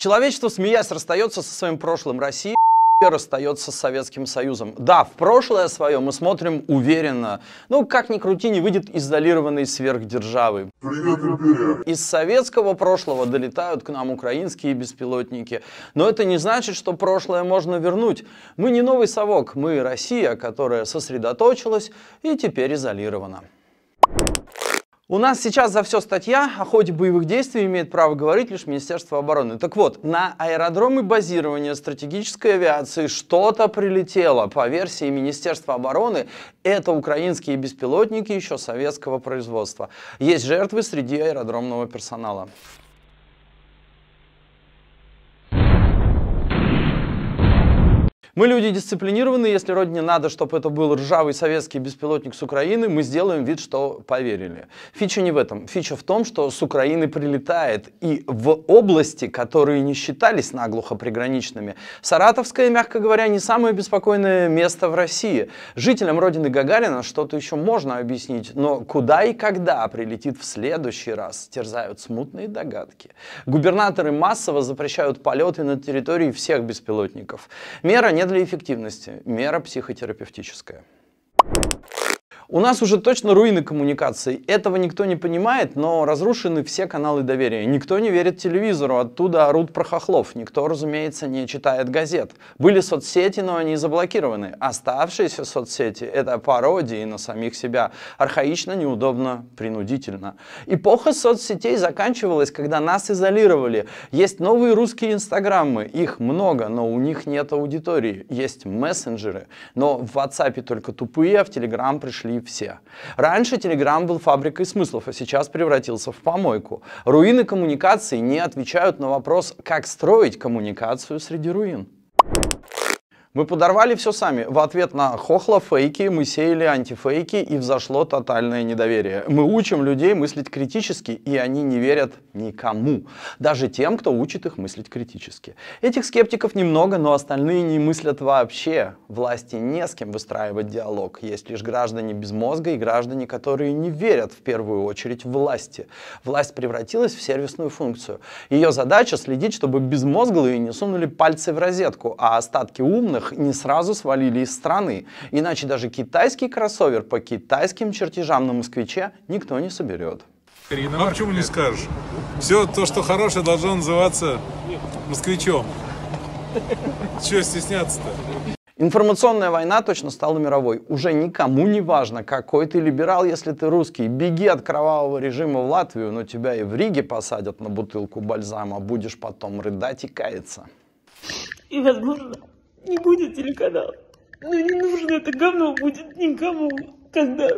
Человечество, смеясь, расстается со своим прошлым. Россия расстается с Советским Союзом. Да, в прошлое свое мы смотрим уверенно. Ну, как ни крути, не выйдет изолированной сверхдержавы. привет. Из советского прошлого долетают к нам украинские беспилотники. Но это не значит, что прошлое можно вернуть. Мы не новый совок, мы Россия, которая сосредоточилась и теперь изолирована. У нас сейчас за все статья о а ходе боевых действий имеет право говорить лишь Министерство обороны. Так вот, на аэродромы базирования стратегической авиации что-то прилетело. По версии Министерства обороны, это украинские беспилотники еще советского производства. Есть жертвы среди аэродромного персонала. Мы люди дисциплинированные, если родине надо, чтобы это был ржавый советский беспилотник с Украины, мы сделаем вид, что поверили. Фича не в этом. Фича в том, что с Украины прилетает и в области, которые не считались наглухо приграничными. Саратовская, мягко говоря, не самое беспокойное место в России. Жителям родины Гагарина что-то еще можно объяснить, но куда и когда прилетит в следующий раз, терзают смутные догадки. Губернаторы массово запрещают полеты на территории всех беспилотников. Мера не не для эффективности, мера психотерапевтическая. У нас уже точно руины коммуникаций. Этого никто не понимает, но разрушены все каналы доверия. Никто не верит телевизору, оттуда орут про хохлов. Никто, разумеется, не читает газет. Были соцсети, но они заблокированы. Оставшиеся соцсети — это пародии на самих себя. Архаично, неудобно, принудительно. Эпоха соцсетей заканчивалась, когда нас изолировали. Есть новые русские Инстаграмы, Их много, но у них нет аудитории. Есть мессенджеры. Но в WhatsApp только тупые, а в Telegram пришли все. Раньше Telegram был фабрикой смыслов, а сейчас превратился в помойку. Руины коммуникации не отвечают на вопрос, как строить коммуникацию среди руин. Мы подорвали все сами. В ответ на хохла фейки мы сеяли антифейки и взошло тотальное недоверие. Мы учим людей мыслить критически, и они не верят никому. Даже тем, кто учит их мыслить критически. Этих скептиков немного, но остальные не мыслят вообще. Власти не с кем выстраивать диалог. Есть лишь граждане без мозга и граждане, которые не верят в первую очередь власти. Власть превратилась в сервисную функцию. Ее задача следить, чтобы безмозглые не сунули пальцы в розетку, а остатки умных рынок не сразу свалили из страны, иначе даже китайский кроссовер по китайским чертежам на «Москвиче» никто не соберет. Ну, а почему не скажешь? Все то, что хорошее, должно называться «Москвичом». Чего стесняться-то? Информационная война точно стала мировой. Уже никому не важно, какой ты либерал, если ты русский. Беги от кровавого режима в Латвию, но тебя и в Риге посадят на бутылку бальзама. Будешь потом рыдать и каяться. И, возможно, не будет телеканал. Но ну, не нужно это говно будет никому когда.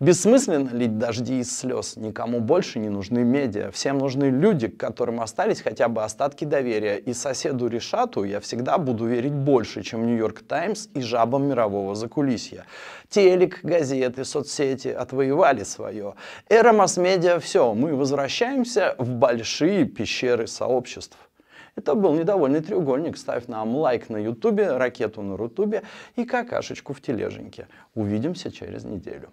Бессмысленно лить дожди из слез. Никому больше не нужны медиа. Всем нужны люди, к которым остались хотя бы остатки доверия. И соседу Решату я всегда буду верить больше, чем Нью-Йорк Таймс и жабам мирового закулисья. Телек, газеты, соцсети отвоевали свое. Эра масс-медиа все. Мы возвращаемся в большие пещеры сообществ. Это был недовольный треугольник. Ставь нам лайк на ютубе, ракету на рутубе и какашечку в тележеньке. Увидимся через неделю.